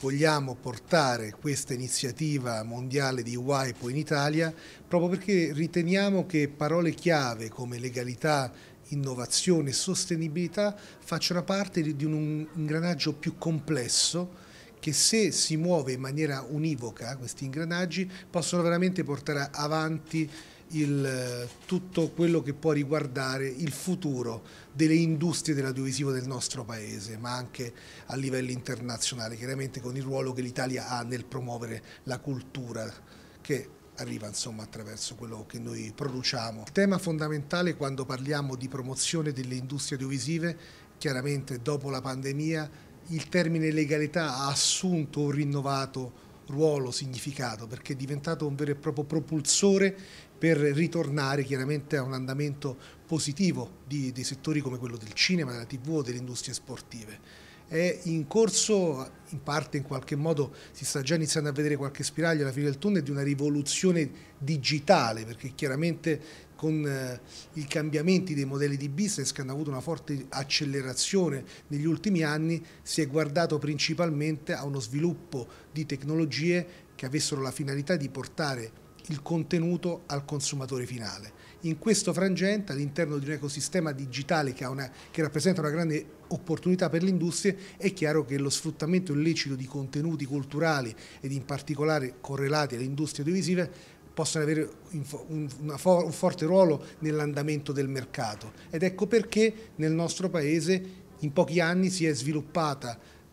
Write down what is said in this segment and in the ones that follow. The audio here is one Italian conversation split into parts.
vogliamo portare questa iniziativa mondiale di WIPO in Italia proprio perché riteniamo che parole chiave come legalità, innovazione e sostenibilità facciano parte di un ingranaggio più complesso che se si muove in maniera univoca questi ingranaggi possono veramente portare avanti il, tutto quello che può riguardare il futuro delle industrie dell'audiovisivo del nostro paese, ma anche a livello internazionale, chiaramente con il ruolo che l'Italia ha nel promuovere la cultura che arriva insomma attraverso quello che noi produciamo. Il tema fondamentale quando parliamo di promozione delle industrie audiovisive, chiaramente dopo la pandemia, il termine legalità ha assunto un rinnovato ruolo, significato, perché è diventato un vero e proprio propulsore per ritornare chiaramente a un andamento positivo di, di settori come quello del cinema, della tv o delle industrie sportive è in corso, in parte in qualche modo si sta già iniziando a vedere qualche spiraglio alla fine del tunnel di una rivoluzione digitale, perché chiaramente con eh, i cambiamenti dei modelli di business che hanno avuto una forte accelerazione negli ultimi anni, si è guardato principalmente a uno sviluppo di tecnologie che avessero la finalità di portare il contenuto al consumatore finale. In questo frangente, all'interno di un ecosistema digitale che, una, che rappresenta una grande opportunità per le industrie, è chiaro che lo sfruttamento illecito di contenuti culturali ed in particolare correlati alle industrie audiovisive possono avere un, forte ruolo nell'andamento del mercato ed ecco perché nel nostro paese in pochi anni si è sviluppato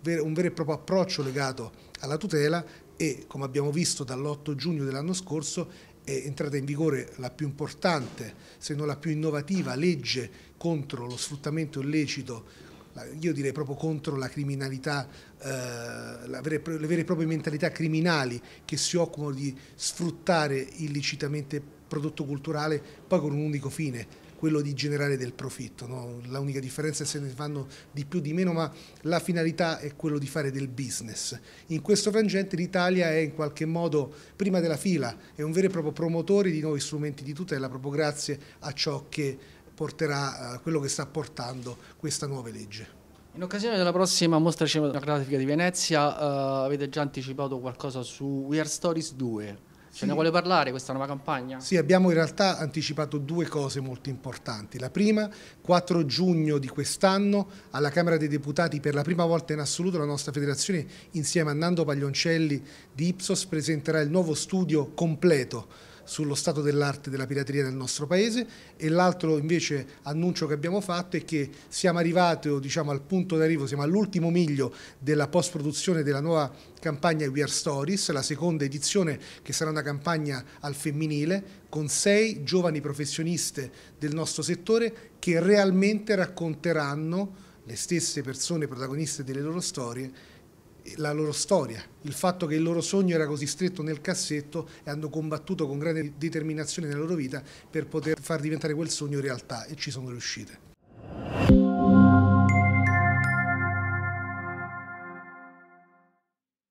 un vero e proprio approccio legato alla tutela e come abbiamo visto dall'8 giugno dell'anno scorso è entrata in vigore la più importante, se non la più innovativa, legge contro lo sfruttamento illecito, io direi proprio contro la criminalità, eh, la vere, le vere e proprie mentalità criminali che si occupano di sfruttare illicitamente prodotto culturale poi con un unico fine, quello di generare del profitto. No? L'unica differenza è se ne fanno di più o di meno, ma la finalità è quello di fare del business. In questo frangente l'Italia è in qualche modo prima della fila, è un vero e proprio promotore di nuovi strumenti di tutela proprio grazie a ciò che porterà, eh, quello che sta portando questa nuova legge. In occasione della prossima mostra cinematografica di Venezia eh, avete già anticipato qualcosa su We Are Stories 2. Ce sì. ne vuole parlare questa nuova campagna? Sì, abbiamo in realtà anticipato due cose molto importanti. La prima, 4 giugno di quest'anno, alla Camera dei Deputati, per la prima volta in assoluto, la nostra federazione, insieme a Nando Paglioncelli di Ipsos, presenterà il nuovo studio completo sullo stato dell'arte della pirateria nel nostro paese e l'altro invece annuncio che abbiamo fatto è che siamo arrivati diciamo, al punto d'arrivo, siamo all'ultimo miglio della post produzione della nuova campagna We Are Stories, la seconda edizione che sarà una campagna al femminile con sei giovani professioniste del nostro settore che realmente racconteranno le stesse persone protagoniste delle loro storie la loro storia, il fatto che il loro sogno era così stretto nel cassetto e hanno combattuto con grande determinazione nella loro vita per poter far diventare quel sogno realtà e ci sono riuscite.